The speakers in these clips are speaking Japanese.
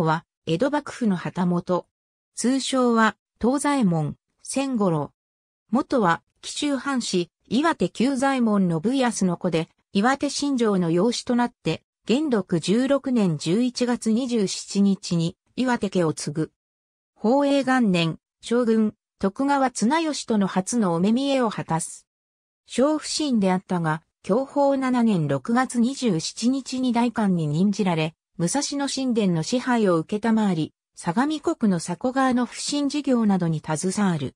は、江戸幕府の旗本。通称は、東左衛門、千五郎。元は、紀州藩士、岩手久左衛門信康の子で、岩手新城の養子となって、元禄16年11月27日に、岩手家を継ぐ。宝永元年、将軍、徳川綱吉との初のお目見えを果たす。小不審であったが、享保7年6月27日に大官に任じられ、武蔵野神殿の支配を受けたまわり、相模国の迫川の不審事業などに携わる。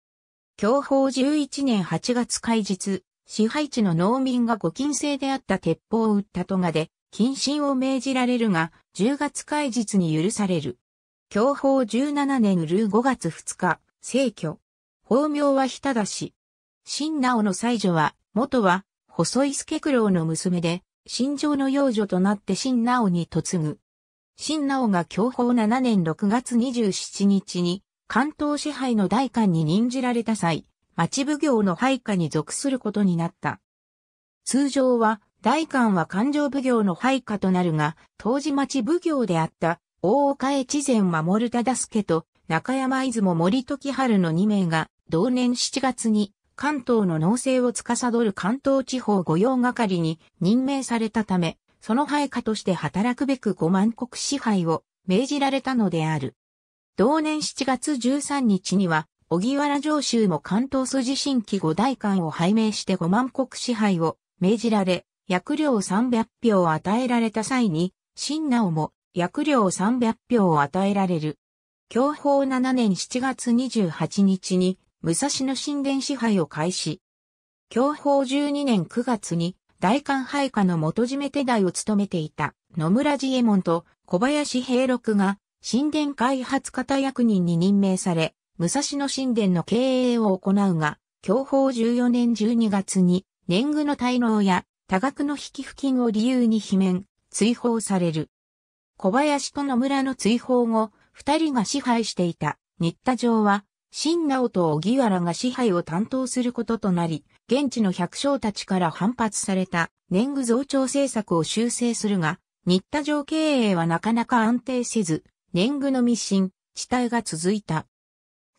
享保11年8月開日、支配地の農民がご禁制であった鉄砲を撃ったト賀で、謹慎を命じられるが、10月開日に許される。享保17年ルー5月2日、逝去。法名は日田氏。新直の妻女は、元は、細井助九郎の娘で、新城の幼女となって新直に嫁ぐ。新直が享保7年6月27日に関東支配の代官に任じられた際、町奉行の配下に属することになった。通常は、代官は勘定奉行の配下となるが、当時町奉行であった大岡越前守忠助と中山出雲森時春の2名が、同年7月に関東の農政を司る関東地方御用係に任命されたため、その配下として働くべく五万国支配を命じられたのである。同年7月13日には、小木原上州も関東筋新規五大官を拝命して五万国支配を命じられ、薬料300票を与えられた際に、新直も薬料300票を与えられる。享保7年7月28日に武蔵野神殿支配を開始。享保12年9月に大韓配下の元締め手代を務めていた野村治右衛門と小林平六が神殿開発方役人に任命され、武蔵野神殿の経営を行うが、享保14年12月に年貢の滞納や多額の引付金を理由に罷免、追放される。小林と野村の追放後、二人が支配していた新田城は新直と荻原が支配を担当することとなり、現地の百姓たちから反発された年貢増長政策を修正するが、新田城経営はなかなか安定せず、年貢の密進、地帯が続いた。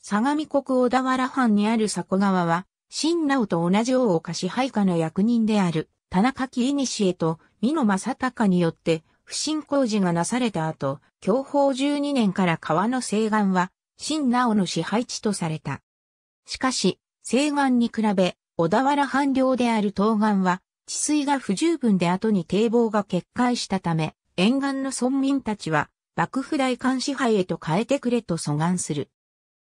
相模国小田原藩にある迫川は、新直と同じ大岡支配下の役人である、田中木西へと、美濃正隆によって、不信工事がなされた後、享保12年から川の西岸は、新直の支配地とされた。しかし、西岸に比べ、小田原藩領である東岸は、治水が不十分で後に堤防が決壊したため、沿岸の村民たちは、幕府大官支配へと変えてくれと阻願する。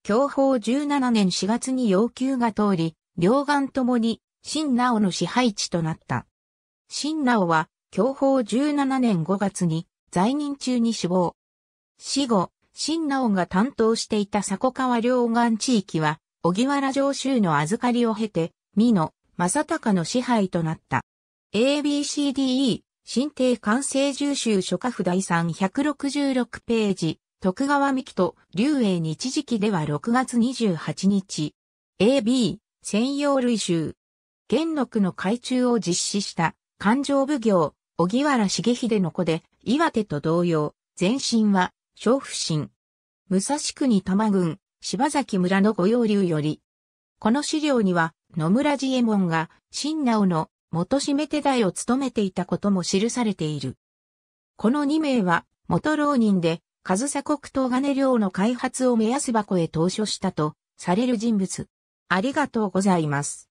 享保17年4月に要求が通り、両岸ともに、新直の支配地となった。新直は、享保17年5月に、在任中に死亡。死後、新直が担当していた佐古川両岸地域は、小木原城州の預かりを経て、美濃、正隆の支配となった。ABCDE、新帝完成重州諸家府第3166ページ、徳川美木と竜英日時期では6月28日。AB、専用類州。元禄の改中を実施した勘定奉行、小木原重秀の子で、岩手と同様、前身は小不心。武蔵国玉郡、柴崎村の御用流より。この資料には、野村治右衛門が、新直の元締め手代を務めていたことも記されている。この2名は、元浪人で、上総国東金領の開発を目安箱へ投書したと、される人物。ありがとうございます。